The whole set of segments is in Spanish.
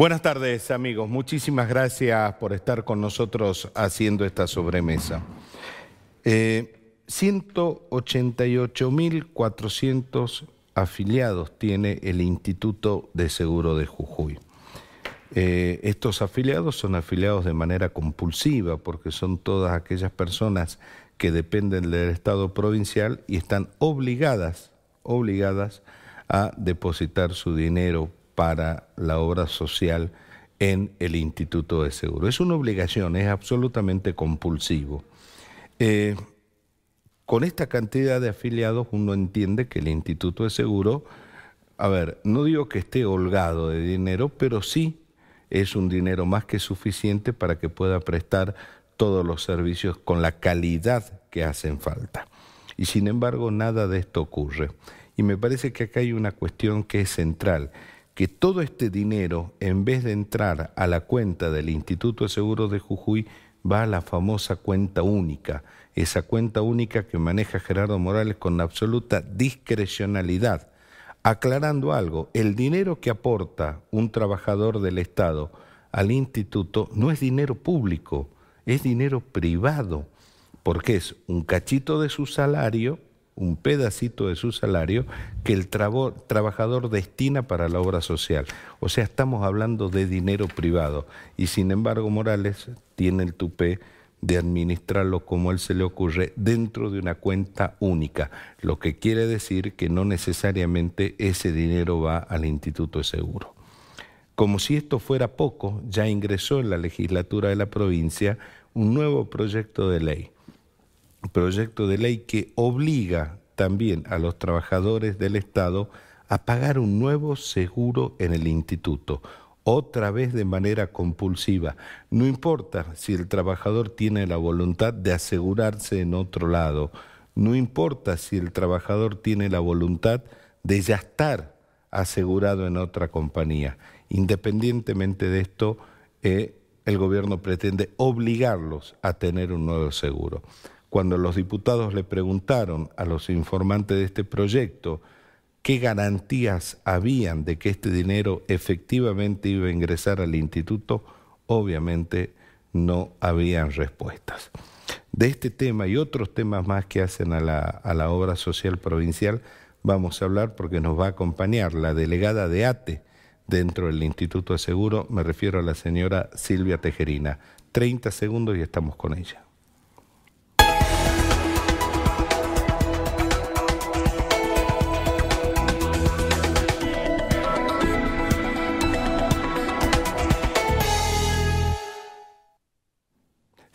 Buenas tardes amigos, muchísimas gracias por estar con nosotros haciendo esta sobremesa. 188.400 eh, afiliados tiene el Instituto de Seguro de Jujuy. Eh, estos afiliados son afiliados de manera compulsiva porque son todas aquellas personas que dependen del Estado provincial y están obligadas, obligadas a depositar su dinero para la obra social en el Instituto de Seguro. Es una obligación, es absolutamente compulsivo. Eh, con esta cantidad de afiliados uno entiende que el Instituto de Seguro, a ver, no digo que esté holgado de dinero, pero sí es un dinero más que suficiente para que pueda prestar todos los servicios con la calidad que hacen falta. Y sin embargo, nada de esto ocurre. Y me parece que acá hay una cuestión que es central que todo este dinero, en vez de entrar a la cuenta del Instituto de Seguros de Jujuy, va a la famosa cuenta única, esa cuenta única que maneja Gerardo Morales con absoluta discrecionalidad, aclarando algo, el dinero que aporta un trabajador del Estado al instituto no es dinero público, es dinero privado, porque es un cachito de su salario un pedacito de su salario que el trabajador destina para la obra social. O sea, estamos hablando de dinero privado y sin embargo Morales tiene el tupé de administrarlo como él se le ocurre dentro de una cuenta única, lo que quiere decir que no necesariamente ese dinero va al Instituto de Seguro. Como si esto fuera poco, ya ingresó en la legislatura de la provincia un nuevo proyecto de ley proyecto de ley que obliga también a los trabajadores del Estado a pagar un nuevo seguro en el instituto, otra vez de manera compulsiva. No importa si el trabajador tiene la voluntad de asegurarse en otro lado, no importa si el trabajador tiene la voluntad de ya estar asegurado en otra compañía. Independientemente de esto, eh, el gobierno pretende obligarlos a tener un nuevo seguro cuando los diputados le preguntaron a los informantes de este proyecto qué garantías habían de que este dinero efectivamente iba a ingresar al instituto, obviamente no habían respuestas. De este tema y otros temas más que hacen a la, obra social provincial vamos a hablar porque nos va a acompañar la delegada de ATE dentro del Instituto de Seguro, me refiero a la señora Silvia Tejerina. 30 segundos y estamos con ella.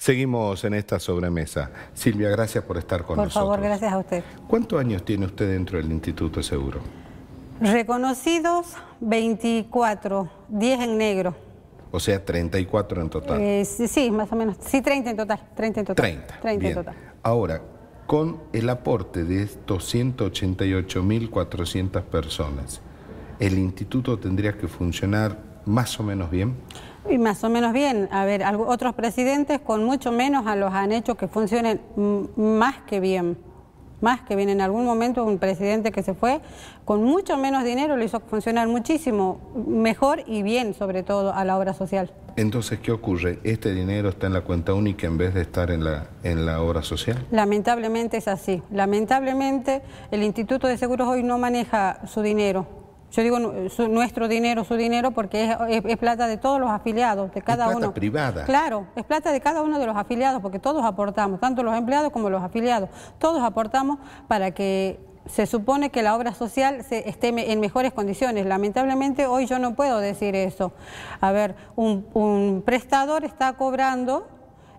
Seguimos en esta sobremesa. Silvia, gracias por estar con nosotros. Por favor, gracias a usted. ¿Cuántos años tiene usted dentro del Instituto Seguro? Reconocidos, 24, 10 en negro. O sea, 34 en total. Eh, sí, más o menos. Sí, 30 en total. 30 en total. 30. Ahora, con el aporte de estos 188.400 personas, ¿el instituto tendría que funcionar más o menos bien? Y más o menos bien. A ver, otros presidentes con mucho menos a los han hecho que funcionen más que bien. Más que bien. En algún momento un presidente que se fue con mucho menos dinero lo hizo funcionar muchísimo mejor y bien, sobre todo, a la obra social. Entonces, ¿qué ocurre? ¿Este dinero está en la cuenta única en vez de estar en la, en la obra social? Lamentablemente es así. Lamentablemente el Instituto de Seguros hoy no maneja su dinero yo digo nuestro dinero, su dinero, porque es, plata de todos los afiliados, de cada es plata privada. Claro, es plata de cada uno de los afiliados, porque todos aportamos, tanto los empleados como los afiliados. Todos aportamos para que se supone que la obra social se esté en mejores condiciones. Lamentablemente hoy yo no puedo decir eso. A ver, un, un prestador está cobrando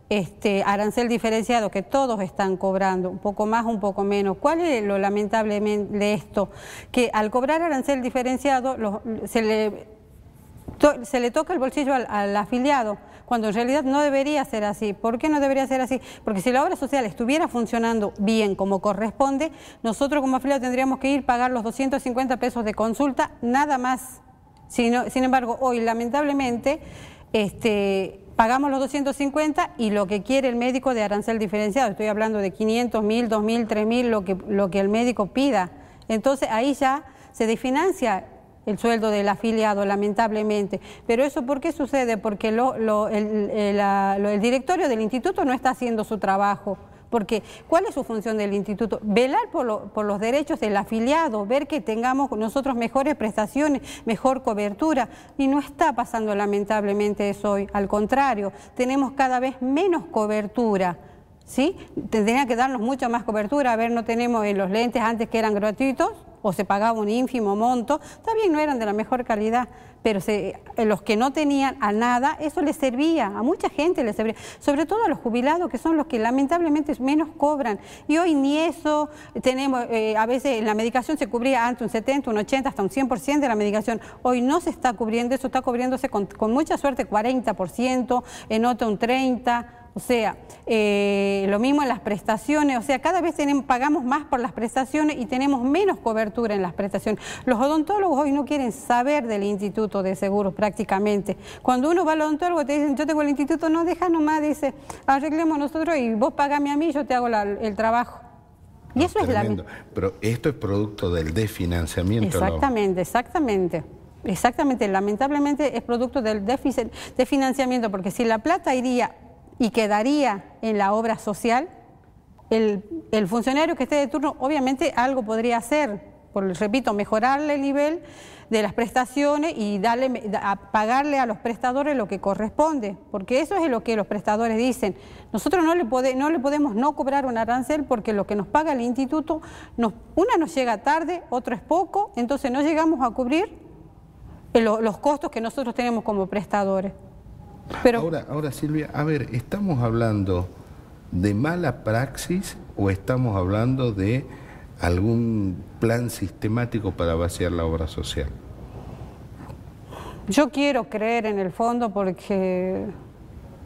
este, arancel diferenciado que todos están cobrando, un poco más, un poco menos. ¿Cuál es lo lamentable de esto? Que al cobrar arancel diferenciado se, le, se le toca el bolsillo al, afiliado, cuando en realidad no debería ser así. ¿Por qué no debería ser así? Porque si la obra social estuviera funcionando bien como corresponde, nosotros como afiliado tendríamos que ir a pagar los 250 pesos de consulta, nada más. Sin, sin embargo, hoy lamentablemente... Este, Pagamos los 250 y lo que quiere el médico de arancel diferenciado, estoy hablando de 500, 1000, 2000, 3000, lo que, lo que el médico pida. Entonces ahí ya se desfinancia el sueldo del afiliado, lamentablemente. Pero eso, ¿por qué sucede? Porque lo, lo, el, el, directorio del instituto no está haciendo su trabajo. Porque, ¿cuál es su función del instituto? Velar por, los derechos del afiliado, ver que tengamos nosotros mejores prestaciones, mejor cobertura. Y no está pasando lamentablemente eso hoy. Al contrario, tenemos cada vez menos cobertura. ¿Sí? tendría que darnos mucha más cobertura. A ver, no tenemos en eh, los lentes antes que eran gratuitos, o se pagaba un ínfimo monto. También no eran de la mejor calidad, pero se, eh, los que no tenían a nada, eso les servía, a mucha gente les servía, sobre todo a los jubilados, que son los que lamentablemente menos cobran. Y hoy ni eso tenemos, eh, a veces la medicación se cubría antes un 70, un 80, hasta un 100% de la medicación. Hoy no se está cubriendo eso, está cubriéndose con, con mucha suerte 40%, en otro un 30%. O sea, eh, lo mismo en las prestaciones, o sea, cada vez pagamos más por las prestaciones y tenemos menos cobertura en las prestaciones. Los odontólogos hoy no quieren saber del Instituto de Seguros prácticamente. Cuando uno va al odontólogo te dicen, yo tengo el instituto, no, deja nomás, dice, arreglemos nosotros y vos pagame a mí, yo te hago el trabajo. Y eso es la... Pero esto es producto del desfinanciamiento. Exactamente, exactamente. Exactamente, lamentablemente es producto del déficit de financiamiento, porque si la plata iría y quedaría en la obra social, el, funcionario que esté de turno obviamente algo podría hacer, por, repito, mejorarle el nivel de las prestaciones y darle, a pagarle a los prestadores lo que corresponde, porque eso es lo que los prestadores dicen. Nosotros no le, no le podemos no cobrar un arancel porque lo que nos paga el instituto, nos, una nos llega tarde, otro es poco, entonces no llegamos a cubrir eh, los costos que nosotros tenemos como prestadores. Ahora, ahora, Silvia, a ver, ¿estamos hablando de mala praxis o estamos hablando de algún plan sistemático para vaciar la obra social? Yo quiero creer en el fondo porque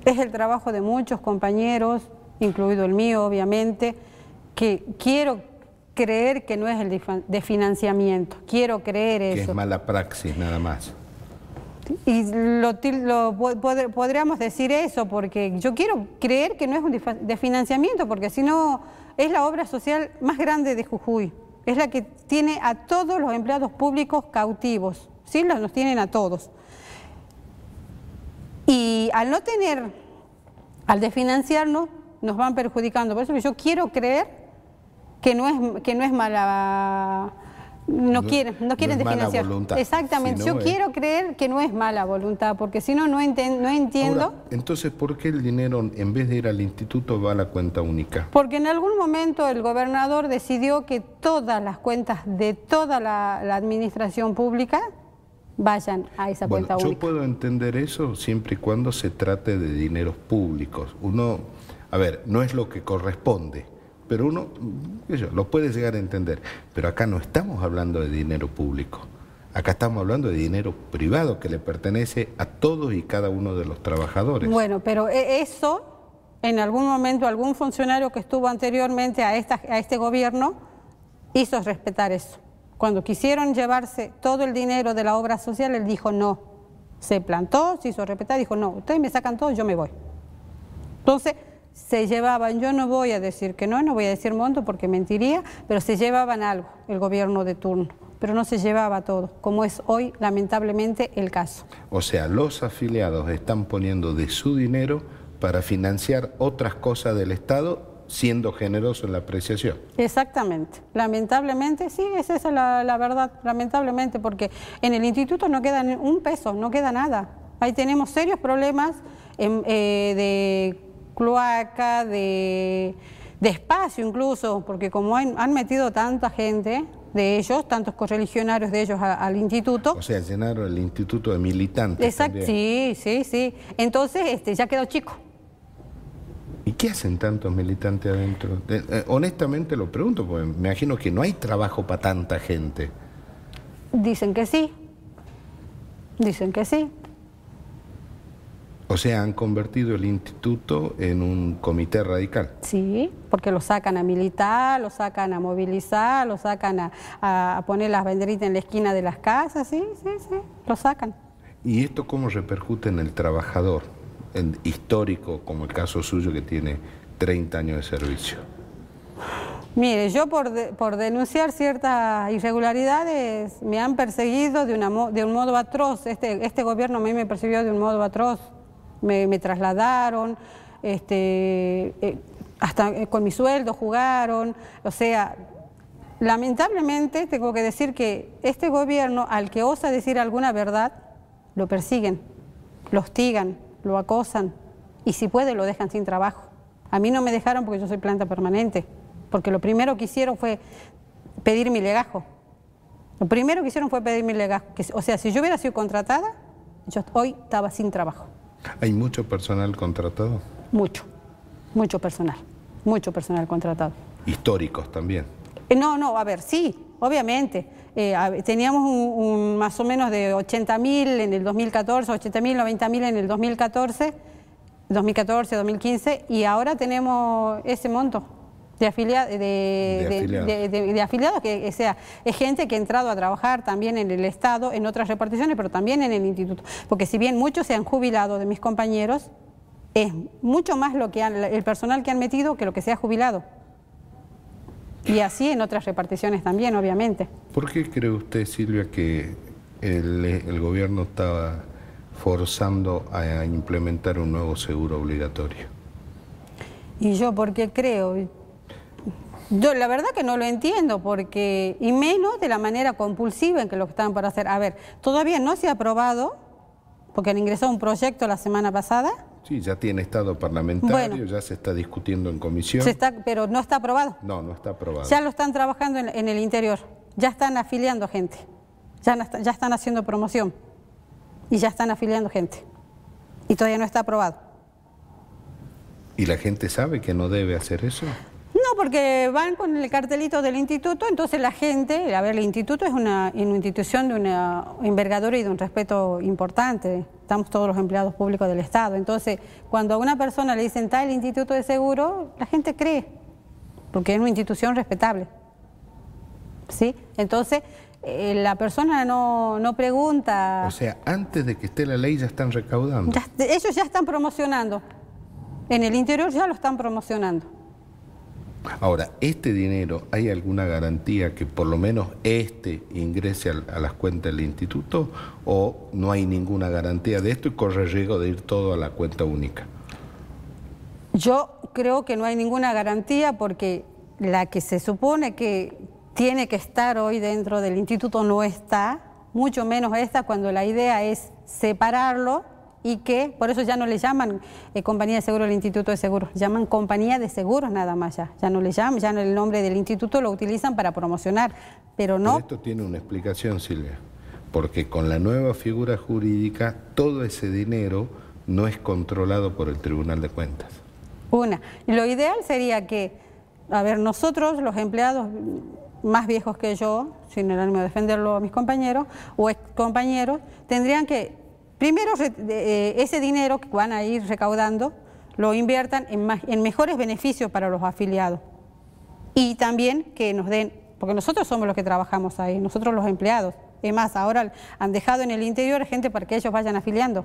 es el trabajo de muchos compañeros, incluido el mío, obviamente, que quiero creer que no es el de financiamiento. Quiero creer eso. Que es mala praxis nada más. Y lo, podríamos decir eso, porque yo quiero creer que no es un desfinanciamiento, porque si no, es la obra social más grande de Jujuy. Es la que tiene a todos los empleados públicos cautivos, ¿sí? Los, tienen a todos. Y al no tener, al desfinanciarnos, nos van perjudicando. Por eso yo quiero creer que no es, que no es mala no, quieren, no quieren Exactamente. Yo quiero creer que no es mala voluntad, porque si no, no, no entiendo. entonces, ¿por qué el dinero, en vez de ir al instituto, va a la cuenta única? Porque en algún momento el gobernador decidió que todas las cuentas de toda la, administración pública vayan a esa cuenta única. Yo puedo entender eso siempre y cuando se trate de dineros públicos. Uno, a ver, no es lo que corresponde pero uno yo, lo puede llegar a entender. Pero acá no estamos hablando de dinero público. Acá estamos hablando de dinero privado que le pertenece a todos y cada uno de los trabajadores. Bueno, pero e, eso, en algún momento, algún funcionario que estuvo anteriormente a, esta, a este gobierno hizo respetar eso. Cuando quisieron llevarse todo el dinero de la obra social, él dijo no. Se plantó, se hizo respetar, dijo no, ustedes me sacan todo, yo me voy. Entonces, se llevaban, yo no voy a decir que no, no voy a decir monto porque mentiría, pero se llevaban algo el gobierno de turno, pero no se llevaba todo, como es hoy lamentablemente el caso. O sea, los afiliados están poniendo de su dinero para financiar otras cosas del Estado siendo generoso en la apreciación. Exactamente. Lamentablemente, sí, esa es la, la verdad, lamentablemente, porque en el instituto no queda un peso, no queda nada. Ahí tenemos serios problemas eh, de de, espacio incluso, porque como han, metido tanta gente de ellos, tantos correligionarios de ellos al instituto. O sea, llenaron el instituto de militantes. Exacto, sí, sí, sí. Entonces este, ya quedó chico. ¿Y qué hacen tantos militantes adentro? Eh, honestamente lo pregunto, porque me imagino que no hay trabajo para tanta gente. Dicen que sí. Dicen que sí. O sea, han convertido el instituto en un comité radical. Sí, porque lo sacan a militar, lo sacan a movilizar, lo sacan a, poner las banderitas en la esquina de las casas, sí, sí, sí, lo sacan. ¿Y esto cómo repercute en el trabajador en histórico, como el caso suyo que tiene 30 años de servicio? Mire, yo por, por, denunciar ciertas irregularidades me han perseguido de, de un modo atroz. Este, este gobierno a mí me persiguió de un modo atroz me, trasladaron, este, eh, hasta eh, con mi sueldo jugaron, o sea, lamentablemente tengo que decir que este gobierno al que osa decir alguna verdad, lo persiguen, lo hostigan, lo acosan y si puede lo dejan sin trabajo. A mí no me dejaron porque yo soy planta permanente, porque lo primero que hicieron fue pedir mi legajo. Lo primero que hicieron fue pedir mi legajo. O sea, si yo hubiera sido contratada, yo hoy estaba sin trabajo. ¿Hay mucho personal contratado? Mucho, mucho personal, mucho personal contratado. ¿Históricos también? Eh, no, no, a ver, sí, obviamente. Eh, teníamos un, más o menos de mil en el 2014, 80.000, mil en el 2014, 2014, 2015, y ahora tenemos ese monto de, afiliados. de, afiliados. que sea, es gente que ha entrado a trabajar también en el Estado, en otras reparticiones, pero también en el instituto. Porque si bien muchos se han jubilado de mis compañeros, es mucho más lo que el personal que han metido que lo que se ha jubilado. Y así en otras reparticiones también, obviamente. ¿Por qué cree usted, Silvia, que el, el gobierno estaba forzando a implementar un nuevo seguro obligatorio? Y yo porque creo, yo la verdad que no lo entiendo, porque, y menos de la manera compulsiva en que lo estaban para hacer. A ver, todavía no se ha aprobado, porque han ingresado un proyecto la semana pasada. Sí, ya tiene estado parlamentario, ya se está discutiendo en comisión. Se está, pero no está aprobado. No, no está aprobado. Ya lo están trabajando en, el interior, ya están afiliando gente, ya están haciendo promoción y ya están afiliando gente. Y todavía no está aprobado. ¿Y la gente sabe que no debe hacer eso? porque van con el cartelito del instituto, entonces la gente, a ver, el instituto es una, institución de una envergadura y de un respeto importante. Estamos todos los empleados públicos del Estado. Entonces, cuando a una persona le dicen tal instituto de seguro, la gente cree, porque es una institución respetable. ¿Sí? Entonces, eh, la persona no, no, pregunta... O sea, antes de que esté la ley ya están recaudando. Ya, ellos ya están promocionando. En el interior ya lo están promocionando. Ahora, ¿este dinero hay alguna garantía que por lo menos este ingrese a, las cuentas del instituto o no hay ninguna garantía de esto y corre riesgo de ir todo a la cuenta única? Yo creo que no hay ninguna garantía porque la que se supone que tiene que estar hoy dentro del instituto no está, mucho menos esta cuando la idea es separarlo y que por eso ya no le llaman eh, compañía de seguros el Instituto de Seguros, llaman compañía de seguros nada más ya, ya no le llaman, ya no el nombre del instituto lo utilizan para promocionar, pero no... esto tiene una explicación, Silvia, porque con la nueva figura jurídica todo ese dinero no es controlado por el Tribunal de Cuentas. Una, y lo ideal sería que, a ver, nosotros los empleados más viejos que yo, sin el ánimo de defenderlo a mis compañeros o compañeros, tendrían que Primero, eh, ese dinero que van a ir recaudando lo inviertan en, en mejores beneficios para los afiliados y también que nos den, porque nosotros somos los que trabajamos ahí, nosotros los empleados. Es más, ahora han dejado en el interior gente para que ellos vayan afiliando.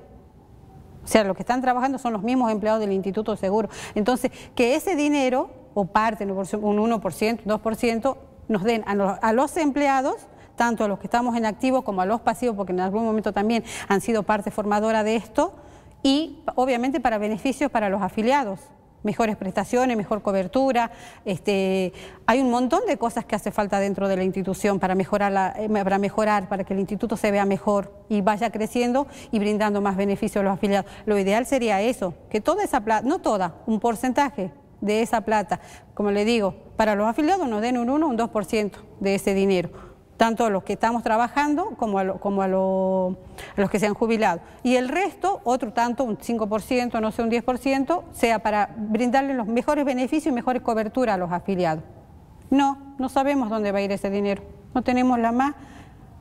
O sea, los que están trabajando son los mismos empleados del Instituto de Seguro. Entonces, que ese dinero, o parte, un 1%, 2%, nos den a los, a los empleados tanto a los que estamos en activo como a los pasivos, porque en algún momento también han sido parte formadora de esto, y obviamente para beneficios para los afiliados mejores prestaciones, mejor cobertura. Este, hay un montón de cosas que hace falta dentro de la institución para mejorar, eh, para mejorar, para que el instituto se vea mejor y vaya creciendo y brindando más beneficios a los afiliados. Lo ideal sería eso, que toda esa plata, no toda, un porcentaje de esa plata, como le digo, para los afiliados nos den un 1 o un 2% de ese dinero tanto a los que estamos trabajando como a, como a, los que se han jubilado. Y el resto, otro tanto, un 5%, no sé, un 10%, sea para brindarle los mejores beneficios y mejores coberturas a los afiliados. No, no sabemos dónde va a ir ese dinero. No tenemos la más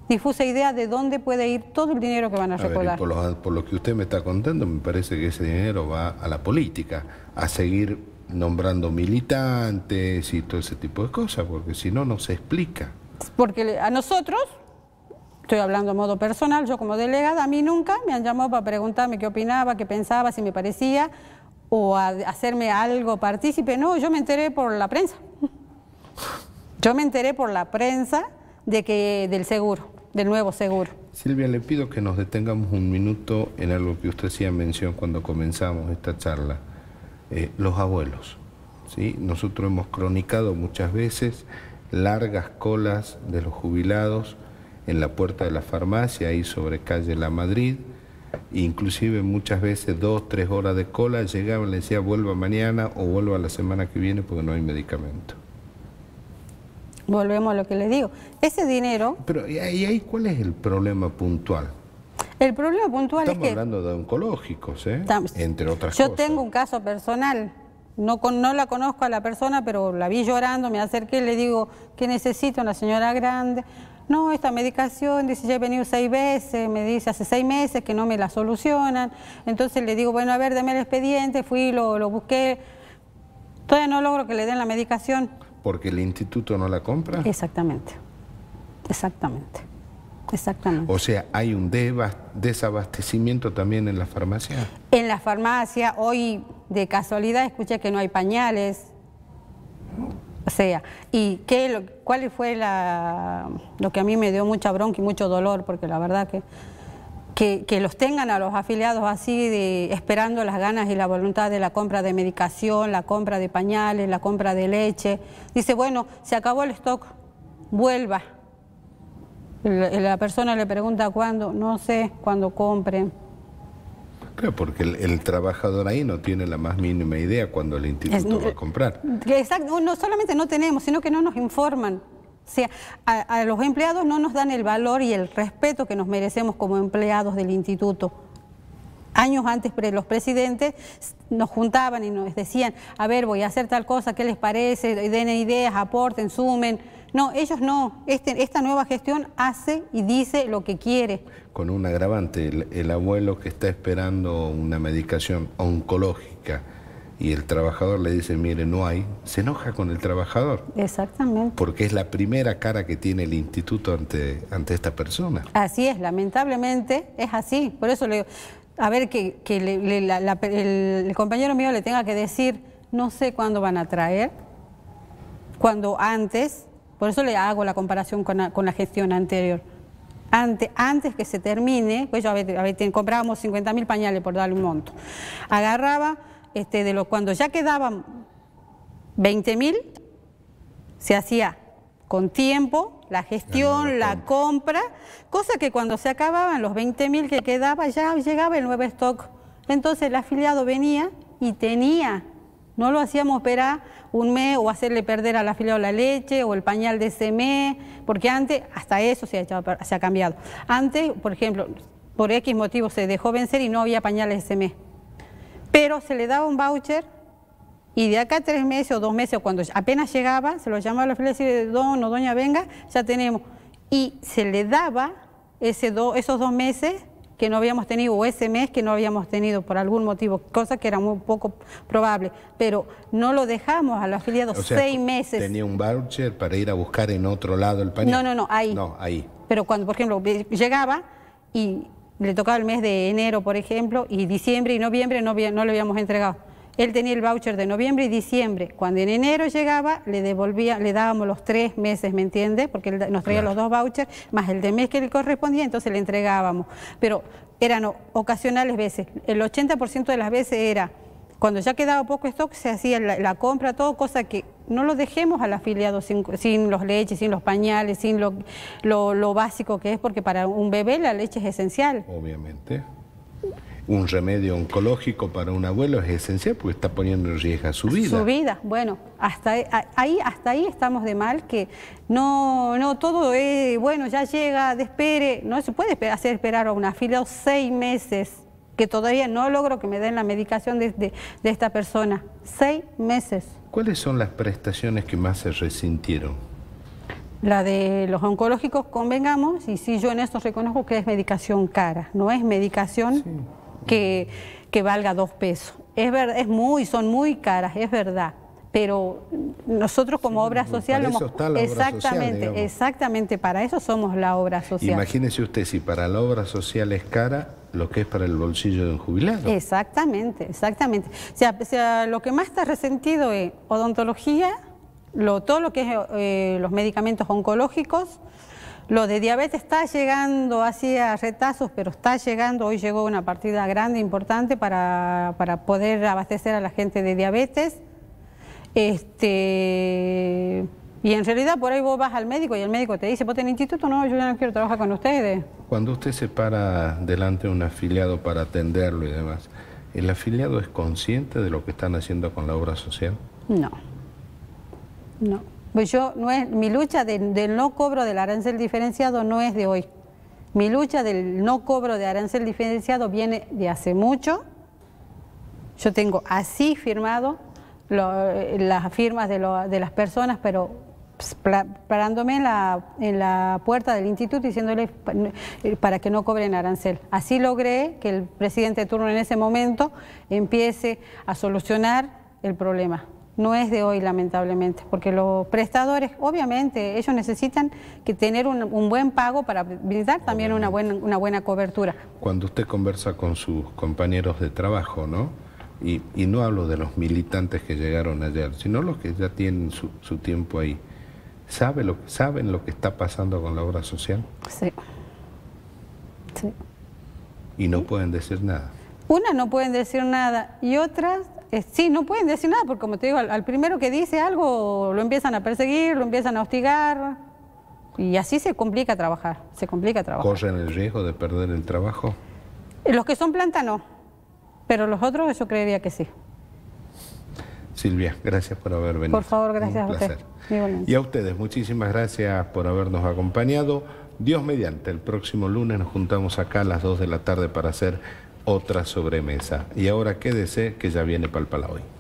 difusa idea de dónde puede ir todo el dinero que van a, a por, por, lo que usted me está contando, me parece que ese dinero va a la política, a seguir nombrando militantes y todo ese tipo de cosas, porque si no, no se explica. Porque a nosotros, estoy hablando de modo personal, yo como delegada, a mí nunca me han llamado para preguntarme qué opinaba, qué pensaba, si me parecía, o hacerme algo partícipe. No, yo me enteré por la prensa. Yo me enteré por la prensa de que, del seguro, del nuevo seguro. Silvia, le pido que nos detengamos un minuto en algo que usted hacía mención cuando comenzamos esta charla, eh, los abuelos. ¿sí? Nosotros hemos cronicado muchas veces largas colas de los jubilados en la puerta de la farmacia, ahí sobre calle La Madrid, inclusive muchas veces dos, tres horas de cola, llegaban, le decía vuelva mañana o vuelva la semana que viene porque no hay medicamento. Volvemos a lo que le digo, ese dinero... Pero ¿y ahí cuál es el problema puntual? El problema puntual es Estamos hablando de oncológicos, ¿eh? Entre otras cosas. Yo tengo un caso personal no, no la conozco a la persona, pero la vi llorando, me acerqué le digo, ¿qué necesito? Una señora grande. No, esta medicación, dice, ya he venido seis veces, me dice, hace seis meses que no me la solucionan. Entonces le digo, bueno, a ver, deme el expediente, fui, lo, lo busqué. Todavía no logro que le den la medicación. ¿Porque el instituto no la compra? Exactamente, exactamente. Exactamente. O sea, hay un desabastecimiento también en la farmacia. En la farmacia, hoy de casualidad escuché que no hay pañales. O sea, ¿y qué, cuál fue lo que a mí me dio mucha bronca y mucho dolor? Porque la verdad que, que, los tengan a los afiliados así, de, esperando las ganas y la voluntad de la compra de medicación, la compra de pañales, la compra de leche. Dice, bueno, se acabó el stock, vuelva. la persona le pregunta cuándo, no sé, cuándo compren porque el, trabajador ahí no tiene la más mínima idea cuando el instituto va a comprar. Exacto, no solamente no tenemos, sino que no nos informan. O sea, a, los empleados no nos dan el valor y el respeto que nos merecemos como empleados del instituto. Años antes los presidentes nos juntaban y nos decían, a ver, voy a hacer tal cosa, ¿qué les parece? Den ideas, aporten, sumen. No, ellos no. Este, esta nueva gestión hace y dice lo que quiere. Con un agravante, el, abuelo que está esperando una medicación oncológica y el trabajador le dice, mire, no hay, se enoja con el trabajador. Exactamente. Porque es la primera cara que tiene el instituto ante, ante esta persona. Así es, lamentablemente es así. Por eso le a ver, que, el, compañero mío le tenga que decir, no sé cuándo van a traer, cuando antes por eso le hago la comparación con la, gestión anterior. Ante, antes que se termine, pues yo a veces, comprábamos 50 mil pañales por darle un monto. Agarraba este, de lo, cuando ya quedaban 20.000, se hacía con tiempo la gestión, la compra, cosa que cuando se acababan los 20.000 que quedaba ya llegaba el nuevo stock. Entonces el afiliado venía y tenía, no lo hacíamos esperar un mes o hacerle perder a la fila o la leche o el pañal de ese mes, porque antes hasta eso se ha, cambiado. Antes, por ejemplo, por X motivo se dejó vencer y no había pañales ese mes, pero se le daba un voucher y de acá a tres meses o dos meses, o cuando apenas llegaba, se lo llamaba a la fila y decía, don o doña venga, ya tenemos. Y se le daba ese do, esos dos meses que no habíamos tenido, o ese mes que no habíamos tenido por algún motivo, cosa que era muy poco probable, pero no lo dejamos a los afiliados seis meses. ¿Tenía un voucher para ir a buscar en otro lado el país No, no, no, ahí. No, ahí. Pero cuando, por ejemplo, llegaba y le tocaba el mes de enero, por ejemplo, y diciembre y noviembre no, no le habíamos entregado él tenía el voucher de noviembre y diciembre. Cuando en enero llegaba, le devolvía, le dábamos los tres meses, ¿me entiende? Porque él nos traía los dos vouchers, más el de mes que le correspondía, entonces le entregábamos. Pero eran ocasionales veces. El 80% de las veces era cuando ya quedaba poco stock se hacía la, compra, todo, cosa que no lo dejemos al afiliado sin, los leches, sin los pañales, sin lo, lo, lo, básico que es, porque para un bebé la leche es esencial. Obviamente un remedio oncológico para un abuelo es esencial porque está poniendo en riesgo su vida. Su vida, bueno, hasta ahí, hasta ahí estamos de mal que no, no todo es, bueno, ya llega, despere, no se puede hacer esperar a una fila seis meses que todavía no logro que me den la medicación de, esta persona. Seis meses. ¿Cuáles son las prestaciones que más se resintieron? La de los oncológicos, convengamos, y sí, yo en esto reconozco que es medicación cara, no es medicación que, que valga dos pesos. Es, verdad, es muy, son muy caras, es verdad pero nosotros como obra social para exactamente exactamente para eso somos la obra social imagínese usted si para la obra social es cara lo que es para el bolsillo de un jubilado exactamente exactamente o sea, lo que más está resentido es odontología lo, todo lo que es eh, los medicamentos oncológicos lo de diabetes está llegando así a retazos, pero está llegando, hoy llegó una partida grande, importante, para, poder abastecer a la gente de diabetes. Este, y en realidad por ahí vos vas al médico y el médico te dice, vos tenés instituto, no, yo ya no quiero trabajar con ustedes. Cuando usted se para delante de un afiliado para atenderlo y demás, ¿el afiliado es consciente de lo que están haciendo con la obra social? No, no. Pues yo, no es, mi lucha del no cobro del arancel diferenciado no es de hoy. Mi lucha del no cobro de arancel diferenciado viene de hace mucho. Yo tengo así firmado eh, las firmas de, las personas, pero parándome en la, puerta del instituto diciéndole eh, para que no cobren arancel. Así logré que el presidente turno en ese momento empiece a solucionar el problema no es de hoy, lamentablemente, porque los prestadores, obviamente, ellos necesitan que tener un, buen pago para brindar también una buena, una buena cobertura. Cuando usted conversa con sus compañeros de trabajo, ¿no? Y, no hablo de los militantes que llegaron ayer, sino los que ya tienen su, tiempo ahí. ¿Sabe lo, ¿Saben lo que está pasando con la obra social? Sí. sí. Y no pueden decir nada. Una no pueden decir nada y otras eh, sí, no pueden decir nada, porque como te digo, al, primero que dice algo lo empiezan a perseguir, lo empiezan a hostigar, y así se complica trabajar, se complica trabajar. ¿Corren el riesgo de perder el trabajo? Eh, los que son planta no, pero los otros yo creería que sí. Silvia, gracias por haber venido. Por favor, gracias a Y a ustedes, muchísimas gracias por habernos acompañado. Dios mediante, el próximo lunes nos juntamos acá a las 2 de la tarde para hacer otra sobremesa. Y ahora quédese que ya viene Palpala hoy.